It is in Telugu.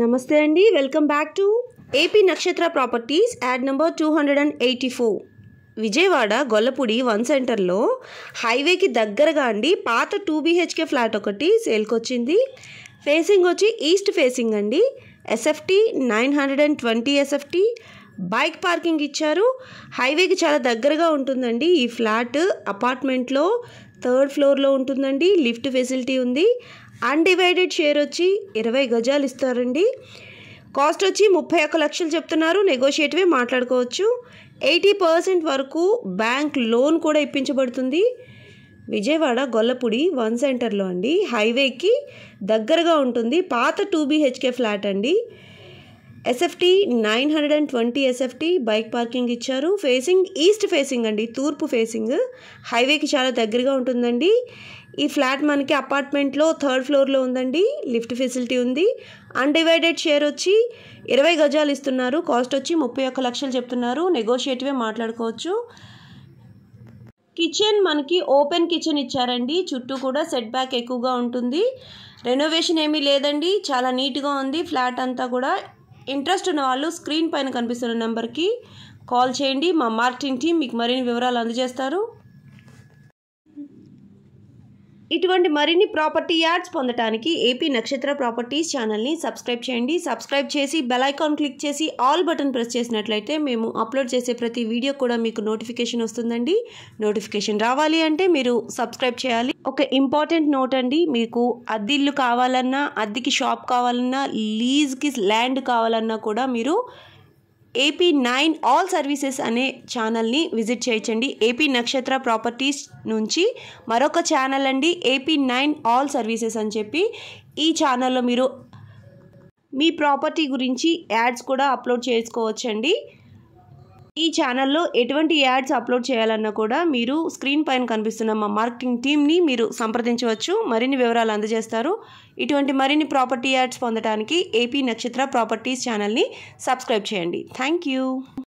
నమస్తే అండి welcome back to AP Nakshatra properties ad number two hundred and eighty four Vijayawada Gollapudi one సెంటర్లో హైవేకి దగ్గరగా అండి పాత టూ బీహెచ్కే ఫ్లాట్ ఒకటి సేల్కి వచ్చింది ఫేసింగ్ వచ్చి ఈస్ట్ ఫేసింగ్ అండి SFT nine hundred and twenty SFT bike parking ఇచ్చారు హైవేకి చాలా దగ్గరగా ఉంటుందండి ఈ ఫ్లాట్ అపార్ట్మెంట్లో థర్డ్ ఫ్లోర్లో ఉంటుందండి లిఫ్ట్ ఫెసిలిటీ ఉంది అన్డివైడెడ్ షేర్ వచ్చి ఇరవై గజాలు ఇస్తారండి కాస్ట్ వచ్చి ముప్పై ఒక్క లక్షలు చెప్తున్నారు నెగోషియేటివే మాట్లాడుకోవచ్చు ఎయిటీ పర్సెంట్ వరకు బ్యాంక్ లోన్ కూడా ఇప్పించబడుతుంది విజయవాడ గొల్లపూడి వన్ సెంటర్లో అండి హైవేకి దగ్గరగా ఉంటుంది పాత టూ బీహెచ్కే ఫ్లాట్ అండి SFT nine hundred and twenty SFT bike parking ఇచ్చారు ఫేసింగ్ ఈస్ట్ ఫేసింగ్ అండి తూర్పు ఫేసింగ్ హైవేకి చాలా దగ్గరగా ఉంటుందండి ఈ ఫ్లాట్ మనకి అపార్ట్మెంట్లో థర్డ్ ఫ్లోర్లో ఉందండి లిఫ్ట్ ఫెసిలిటీ ఉంది అన్డివైడెడ్ షేర్ వచ్చి ఇరవై గజాలు ఇస్తున్నారు కాస్ట్ వచ్చి ముప్పై ఒక్క లక్షలు చెప్తున్నారు నెగోషియేటివే మాట్లాడుకోవచ్చు కిచెన్ మనకి ఓపెన్ కిచెన్ ఇచ్చారండి చుట్టూ కూడా సెట్ బ్యాక్ ఎక్కువగా ఉంటుంది రెనోవేషన్ ఏమీ లేదండి చాలా నీట్గా ఉంది ఫ్లాట్ అంతా కూడా ఇంట్రెస్ట్ ఉన్న వాళ్ళు స్క్రీన్ పైన కనిపిస్తున్న నెంబర్కి కాల్ చేయండి మా మార్కెటింగ్ టీం మీకు మరిన్ని వివరాలు అందజేస్తారు ఇటువంటి మరిన్ని ప్రాపర్టీ యాడ్స్ పొందడానికి ఏపీ నక్షత్ర ప్రాపర్టీస్ ఛానల్ని సబ్స్క్రైబ్ చేయండి సబ్స్క్రైబ్ చేసి బెలైకాన్ క్లిక్ చేసి ఆల్ బటన్ ప్రెస్ చేసినట్లయితే మేము అప్లోడ్ చేసే ప్రతి వీడియో కూడా మీకు నోటిఫికేషన్ వస్తుందండి నోటిఫికేషన్ రావాలి అంటే మీరు సబ్స్క్రైబ్ చేయాలి ఒక ఇంపార్టెంట్ నోట్ అండి మీకు అద్దిల్లు కావాలన్నా అద్దెకి షాప్ కావాలన్నా లీజ్కి ల్యాండ్ కావాలన్నా కూడా మీరు ఏపీ నైన్ ఆల్ సర్వీసెస్ అనే ఛానల్ని విజిట్ చేయించండి ఏపీ నక్షత్ర ప్రాపర్టీస్ నుంచి మరొక ఛానల్ అండి ఏపీ నైన్ ఆల్ సర్వీసెస్ అని చెప్పి ఈ ఛానల్లో మీరు మీ ప్రాపర్టీ గురించి యాడ్స్ కూడా అప్లోడ్ చేసుకోవచ్చండి ఈ ఛానల్లో ఎటువంటి యాడ్స్ అప్లోడ్ చేయాలన్నా కూడా మీరు స్క్రీన్ పైన కనిపిస్తున్న మా మార్కెటింగ్ టీమ్ని మీరు సంప్రదించవచ్చు మరిన్ని వివరాలు అందజేస్తారు ఇటువంటి మరిన్ని ప్రాపర్టీ యాడ్స్ పొందడానికి ఏపీ నక్షత్ర ప్రాపర్టీస్ ఛానల్ని సబ్స్క్రైబ్ చేయండి థ్యాంక్